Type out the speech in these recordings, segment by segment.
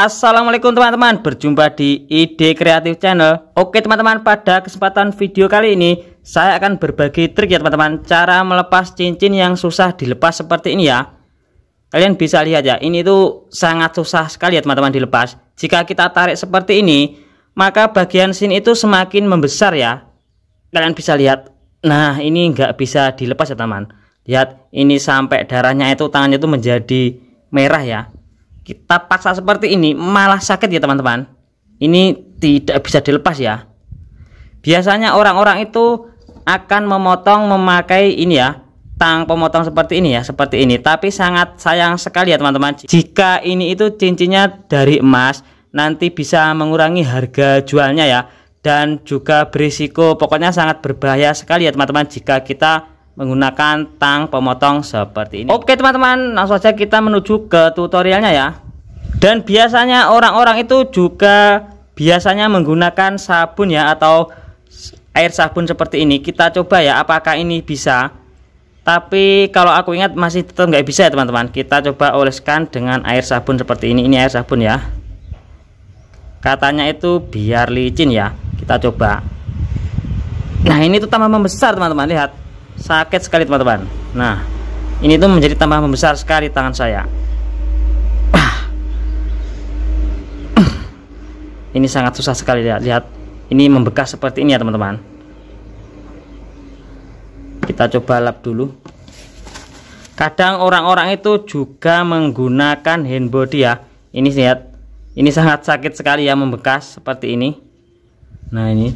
Assalamualaikum teman-teman Berjumpa di ide kreatif channel Oke teman-teman pada kesempatan video kali ini Saya akan berbagi trik ya teman-teman Cara melepas cincin yang susah dilepas seperti ini ya Kalian bisa lihat ya Ini tuh sangat susah sekali ya teman-teman dilepas Jika kita tarik seperti ini Maka bagian sini itu semakin membesar ya Kalian bisa lihat Nah ini nggak bisa dilepas ya teman Lihat ini sampai darahnya itu tangannya itu menjadi merah ya kita paksa seperti ini malah sakit ya teman-teman ini tidak bisa dilepas ya biasanya orang-orang itu akan memotong memakai ini ya tang pemotong seperti ini ya seperti ini tapi sangat sayang sekali ya teman-teman jika ini itu cincinnya dari emas nanti bisa mengurangi harga jualnya ya dan juga berisiko pokoknya sangat berbahaya sekali ya teman-teman jika kita menggunakan tang pemotong seperti ini Oke teman-teman langsung saja kita menuju ke tutorialnya ya dan biasanya orang-orang itu juga biasanya menggunakan sabun ya atau air sabun seperti ini kita coba ya apakah ini bisa tapi kalau aku ingat masih tetap nggak bisa ya teman-teman kita coba oleskan dengan air sabun seperti ini ini air sabun ya katanya itu biar licin ya kita coba nah ini tuh tambah membesar teman-teman lihat sakit sekali teman-teman nah ini tuh menjadi tambah membesar sekali tangan saya ini sangat susah sekali lihat lihat ini membekas seperti ini ya teman-teman kita coba lap dulu kadang orang-orang itu juga menggunakan hand body ya ini lihat ini sangat sakit sekali ya membekas seperti ini nah ini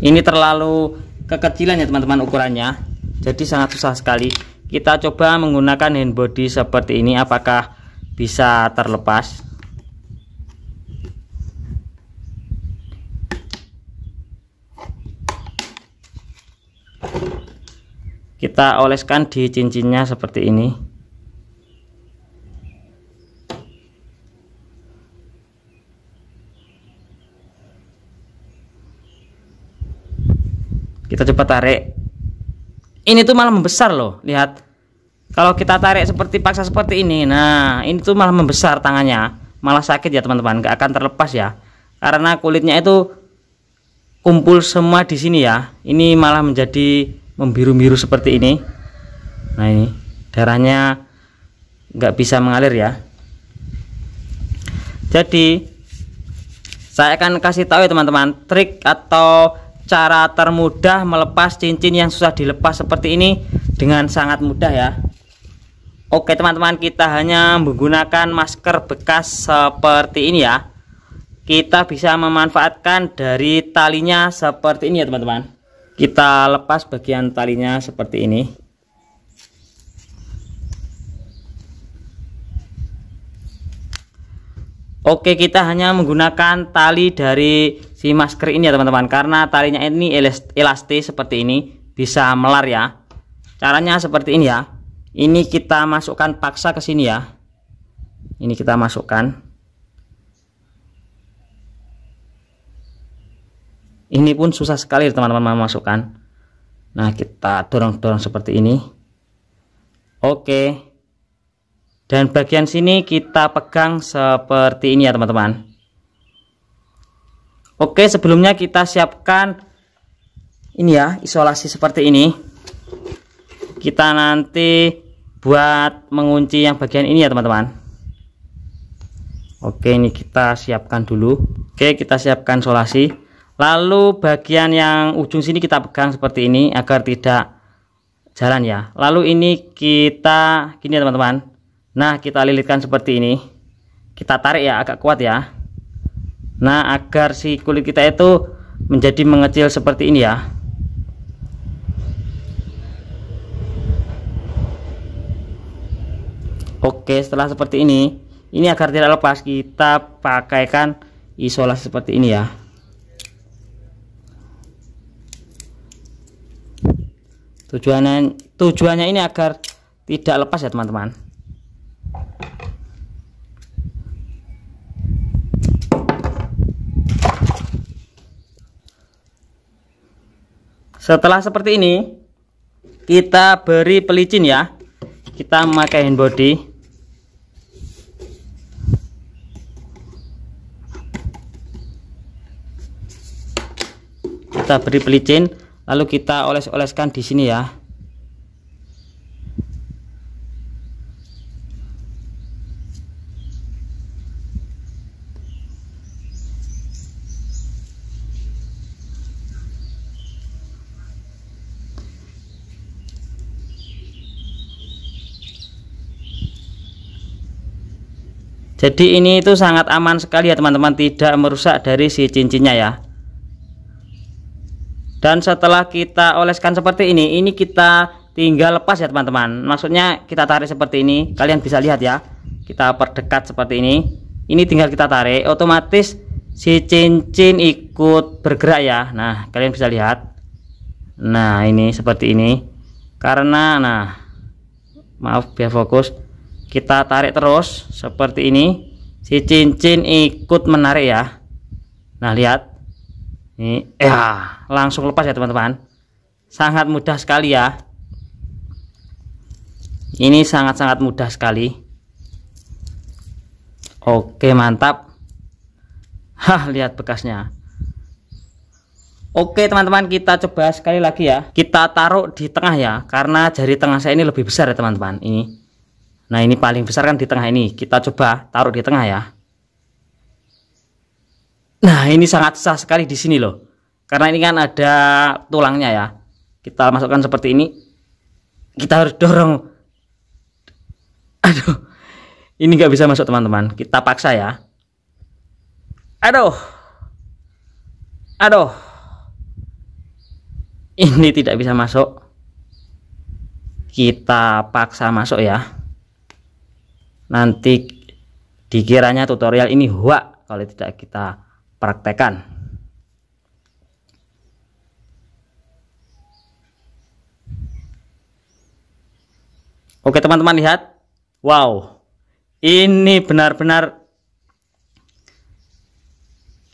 ini terlalu kekecilan ya teman-teman ukurannya jadi sangat susah sekali kita coba menggunakan handbody seperti ini apakah bisa terlepas kita oleskan di cincinnya seperti ini kita coba tarik ini tuh malah membesar loh lihat kalau kita tarik seperti paksa seperti ini nah ini tuh malah membesar tangannya malah sakit ya teman-teman gak akan terlepas ya karena kulitnya itu kumpul semua di sini ya ini malah menjadi membiru-biru seperti ini nah ini darahnya nggak bisa mengalir ya jadi saya akan kasih tahu ya teman-teman trik atau cara termudah melepas cincin yang susah dilepas seperti ini dengan sangat mudah ya Oke teman-teman kita hanya menggunakan masker bekas seperti ini ya kita bisa memanfaatkan dari talinya seperti ini ya teman-teman kita lepas bagian talinya seperti ini Oke kita hanya menggunakan tali dari si masker ini ya teman-teman karena talinya ini elastis seperti ini bisa melar ya caranya seperti ini ya ini kita masukkan paksa ke sini ya ini kita masukkan ini pun susah sekali teman-teman masukkan nah kita dorong-dorong seperti ini oke dan bagian sini kita pegang seperti ini ya teman-teman Oke, sebelumnya kita siapkan ini ya, isolasi seperti ini. Kita nanti buat mengunci yang bagian ini ya, teman-teman. Oke, ini kita siapkan dulu. Oke, kita siapkan isolasi. Lalu bagian yang ujung sini kita pegang seperti ini agar tidak jalan ya. Lalu ini kita gini ya, teman-teman. Nah, kita lilitkan seperti ini. Kita tarik ya, agak kuat ya. Nah agar si kulit kita itu menjadi mengecil seperti ini ya Oke setelah seperti ini ini agar tidak lepas kita pakaikan isolasi seperti ini ya tujuannya tujuannya ini agar tidak lepas ya teman-teman Setelah seperti ini, kita beri pelicin ya. Kita memakai hand body. Kita beri pelicin, lalu kita oles-oleskan di sini ya. jadi ini itu sangat aman sekali ya teman-teman tidak merusak dari si cincinnya ya dan setelah kita oleskan seperti ini ini kita tinggal lepas ya teman-teman maksudnya kita tarik seperti ini kalian bisa lihat ya kita perdekat seperti ini ini tinggal kita tarik otomatis si cincin ikut bergerak ya nah kalian bisa lihat nah ini seperti ini karena nah maaf biar fokus kita tarik terus seperti ini si cincin ikut menarik ya nah lihat ini ya langsung lepas ya teman-teman sangat mudah sekali ya ini sangat-sangat mudah sekali oke mantap hah lihat bekasnya Oke teman-teman kita coba sekali lagi ya Kita taruh di tengah ya Karena jari tengah saya ini lebih besar ya teman-teman Ini Nah ini paling besar kan di tengah ini. Kita coba taruh di tengah ya. Nah ini sangat susah sekali di sini loh. Karena ini kan ada tulangnya ya. Kita masukkan seperti ini. Kita harus dorong. Aduh. Ini nggak bisa masuk teman-teman. Kita paksa ya. Aduh. Aduh. Ini tidak bisa masuk kita paksa masuk ya nanti dikiranya tutorial ini hoak kalau tidak kita praktekan oke teman-teman lihat wow ini benar-benar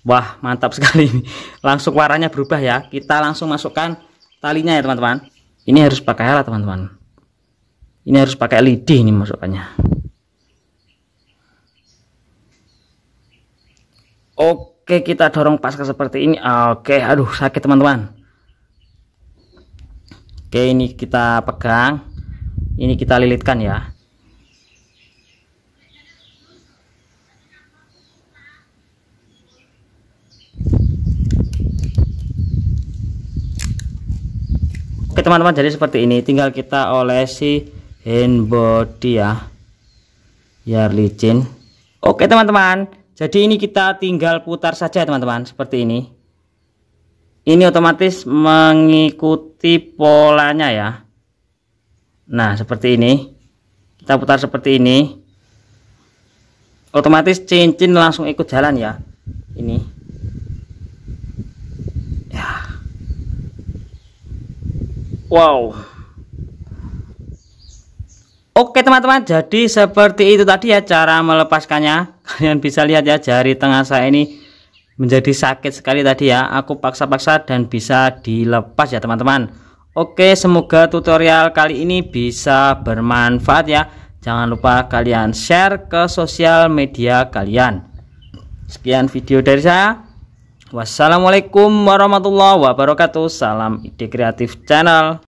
wah mantap sekali ini langsung warnanya berubah ya kita langsung masukkan talinya ya teman-teman ini harus pakai alat teman-teman ini harus pakai lidi ini masukannya Oke, kita dorong pasca seperti ini. Ah, oke, aduh sakit teman-teman. Oke, ini kita pegang. Ini kita lilitkan ya. Oke teman-teman jadi seperti ini tinggal kita olesi hand body ya biar licin Oke teman-teman jadi ini kita tinggal putar saja teman-teman seperti ini ini otomatis mengikuti polanya ya nah seperti ini kita putar seperti ini otomatis cincin langsung ikut jalan ya ini ya wow Oke teman-teman jadi seperti itu tadi ya cara melepaskannya kalian bisa lihat ya jari tengah saya ini menjadi sakit sekali tadi ya aku paksa-paksa dan bisa dilepas ya teman-teman Oke semoga tutorial kali ini bisa bermanfaat ya jangan lupa kalian share ke sosial media kalian sekian video dari saya wassalamualaikum warahmatullahi wabarakatuh salam ide kreatif channel